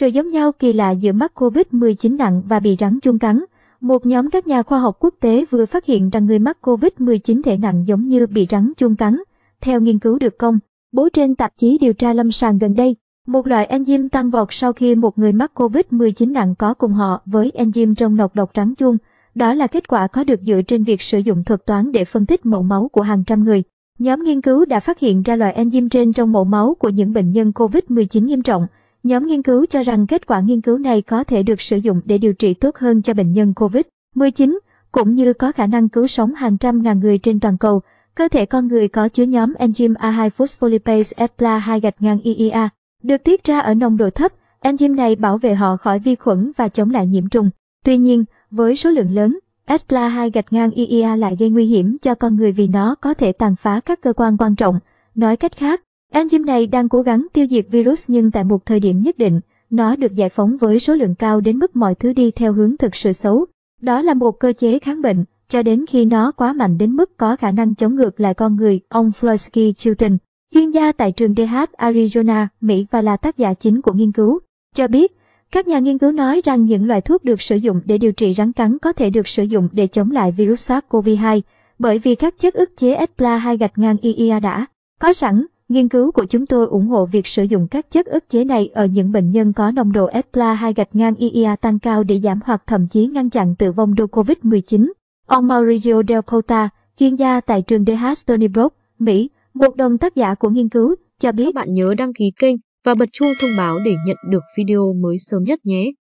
Sự giống nhau kỳ lạ giữa mắc COVID-19 nặng và bị rắn chuông cắn. Một nhóm các nhà khoa học quốc tế vừa phát hiện rằng người mắc COVID-19 thể nặng giống như bị rắn chuông cắn. Theo nghiên cứu được công, bố trên tạp chí điều tra lâm sàng gần đây, một loại enzyme tăng vọt sau khi một người mắc COVID-19 nặng có cùng họ với enzyme trong nọc độc rắn chuông. Đó là kết quả có được dựa trên việc sử dụng thuật toán để phân tích mẫu máu của hàng trăm người. Nhóm nghiên cứu đã phát hiện ra loại enzyme trên trong mẫu máu của những bệnh nhân COVID-19 nghiêm trọng, Nhóm nghiên cứu cho rằng kết quả nghiên cứu này có thể được sử dụng để điều trị tốt hơn cho bệnh nhân COVID-19, cũng như có khả năng cứu sống hàng trăm ngàn người trên toàn cầu. Cơ thể con người có chứa nhóm enzyme A2 phospholipase EPLA2 gạch ngang IIA được tiết ra ở nồng độ thấp. Enzyme này bảo vệ họ khỏi vi khuẩn và chống lại nhiễm trùng. Tuy nhiên, với số lượng lớn, EPLA2 gạch ngang IIA lại gây nguy hiểm cho con người vì nó có thể tàn phá các cơ quan quan trọng. Nói cách khác, Enzyme này đang cố gắng tiêu diệt virus nhưng tại một thời điểm nhất định, nó được giải phóng với số lượng cao đến mức mọi thứ đi theo hướng thực sự xấu. Đó là một cơ chế kháng bệnh, cho đến khi nó quá mạnh đến mức có khả năng chống ngược lại con người, ông Florsky Chilton, chuyên gia tại trường DH Arizona, Mỹ và là tác giả chính của nghiên cứu, cho biết các nhà nghiên cứu nói rằng những loại thuốc được sử dụng để điều trị rắn cắn có thể được sử dụng để chống lại virus SARS-CoV-2, bởi vì các chất ức chế EPLA2 gạch ngang IIA đã có sẵn Nghiên cứu của chúng tôi ủng hộ việc sử dụng các chất ức chế này ở những bệnh nhân có nồng độ EPLA 2 gạch ngang IIA e tăng cao để giảm hoặc thậm chí ngăn chặn tử vong do COVID-19. Ông Mauricio Del Pota, chuyên gia tại trường DH Stony Brook, Mỹ, một đồng tác giả của nghiên cứu, cho biết các bạn nhớ đăng ký kênh và bật chuông thông báo để nhận được video mới sớm nhất nhé.